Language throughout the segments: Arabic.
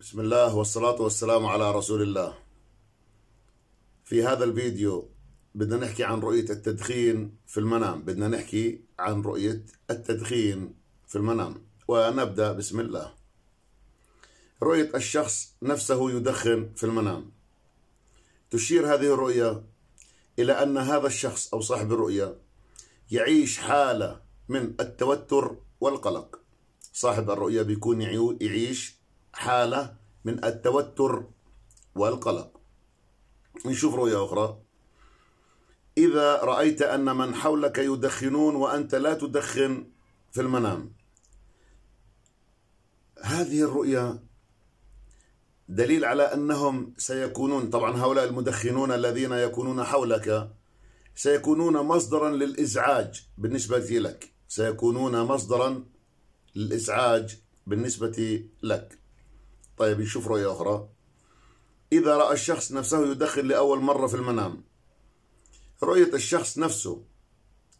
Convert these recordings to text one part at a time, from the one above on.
بسم الله والصلاة والسلام على رسول الله في هذا الفيديو بدنا نحكي عن رؤية التدخين في المنام بدنا نحكي عن رؤية التدخين في المنام ونبدأ بسم الله رؤية الشخص نفسه يدخن في المنام تشير هذه الرؤية إلى أن هذا الشخص أو صاحب الرؤية يعيش حالة من التوتر والقلق صاحب الرؤية بيكون يعيش حالة من التوتر والقلق نشوف رؤية أخرى إذا رأيت أن من حولك يدخنون وأنت لا تدخن في المنام هذه الرؤية دليل على أنهم سيكونون طبعا هؤلاء المدخنون الذين يكونون حولك سيكونون مصدرا للإزعاج بالنسبة لك سيكونون مصدرا للإزعاج بالنسبة لك طيب يشوف رؤية أخرى إذا رأى الشخص نفسه يدخن لأول مرة في المنام رؤية الشخص نفسه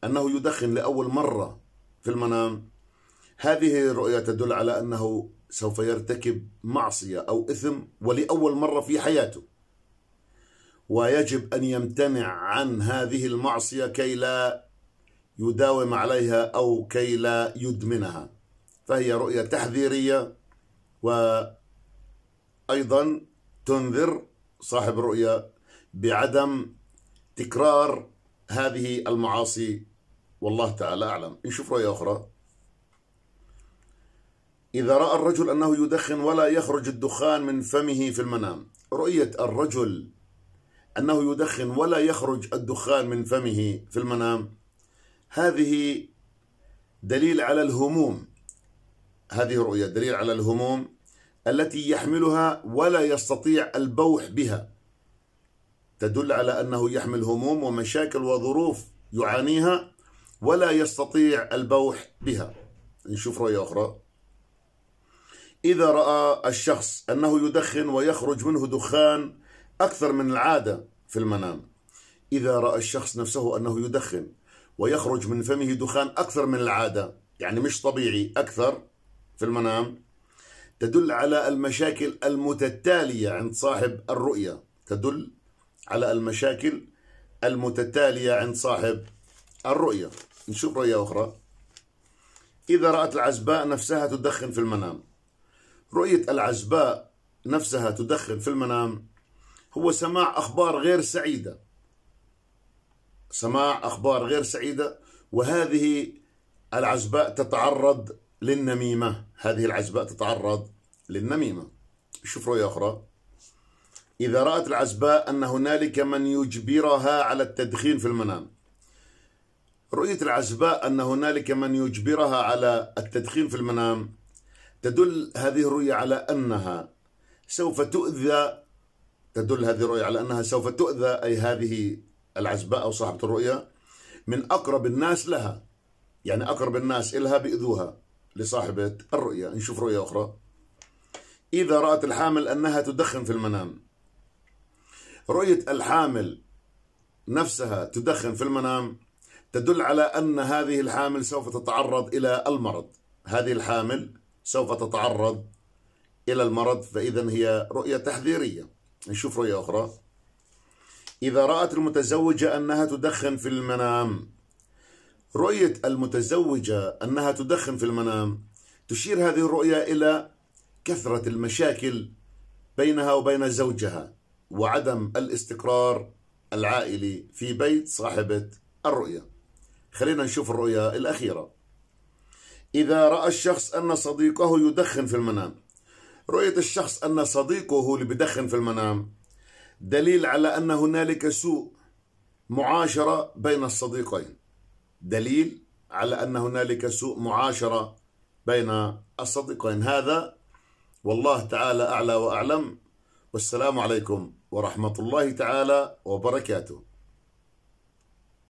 أنه يدخن لأول مرة في المنام هذه الرؤية تدل على أنه سوف يرتكب معصية أو إثم ولأول مرة في حياته ويجب أن يمتنع عن هذه المعصية كي لا يداوم عليها أو كي لا يدمنها فهي رؤية تحذيرية و أيضا تنذر صاحب الرؤيا بعدم تكرار هذه المعاصي والله تعالى أعلم نشوف رؤية أخرى إذا رأى الرجل أنه يدخن ولا يخرج الدخان من فمه في المنام رؤية الرجل أنه يدخن ولا يخرج الدخان من فمه في المنام هذه دليل على الهموم هذه رؤية دليل على الهموم التي يحملها ولا يستطيع البوح بها تدل على انه يحمل هموم ومشاكل وظروف يعانيها ولا يستطيع البوح بها نشوف رؤيه اخرى اذا راى الشخص انه يدخن ويخرج منه دخان اكثر من العاده في المنام اذا راى الشخص نفسه انه يدخن ويخرج من فمه دخان اكثر من العاده يعني مش طبيعي اكثر في المنام تدل على المشاكل المتتالية عند صاحب الرؤية تدل على المشاكل المتتالية عند صاحب الرؤية نشوف رؤية أخرى إذا رأت العزباء نفسها تدخن في المنام رؤية العزباء نفسها تدخن في المنام هو سماع أخبار غير سعيدة سماع أخبار غير سعيدة وهذه العزباء تتعرض للنميمة هذه العزباء تتعرض للنميمة شوف رؤية أخرى إذا رأت العزباء أن هنالك من يجبرها على التدخين في المنام رؤية العزباء أن هنالك من يجبرها على التدخين في المنام تدل هذه الرؤية على أنها سوف تؤذى تدل هذه الرؤية على أنها سوف تؤذى أي هذه العزباء أو صاحبة الرؤية من أقرب الناس لها يعني أقرب الناس إلها بإذوها لصاحبة الرؤية نشوف رؤية أخرى إذا رأت الحامل أنها تدخن في المنام رؤية الحامل نفسها تدخن في المنام تدل على أن هذه الحامل سوف تتعرض إلى المرض هذه الحامل سوف تتعرض إلى المرض فإذا هي رؤية تحذيرية نشوف رؤية أخرى إذا رأت المتزوجة أنها تدخن في المنام رؤية المتزوجة أنها تدخن في المنام تشير هذه الرؤية إلى كثرة المشاكل بينها وبين زوجها وعدم الاستقرار العائلي في بيت صاحبة الرؤية خلينا نشوف الرؤية الأخيرة إذا رأى الشخص أن صديقه يدخن في المنام رؤية الشخص أن صديقه هو اللي بدخن في المنام دليل على أن هنالك سوء معاشرة بين الصديقين دليل على أن هنالك سوء معاشرة بين الصديقين هذا والله تعالى أعلى وأعلم والسلام عليكم ورحمة الله تعالى وبركاته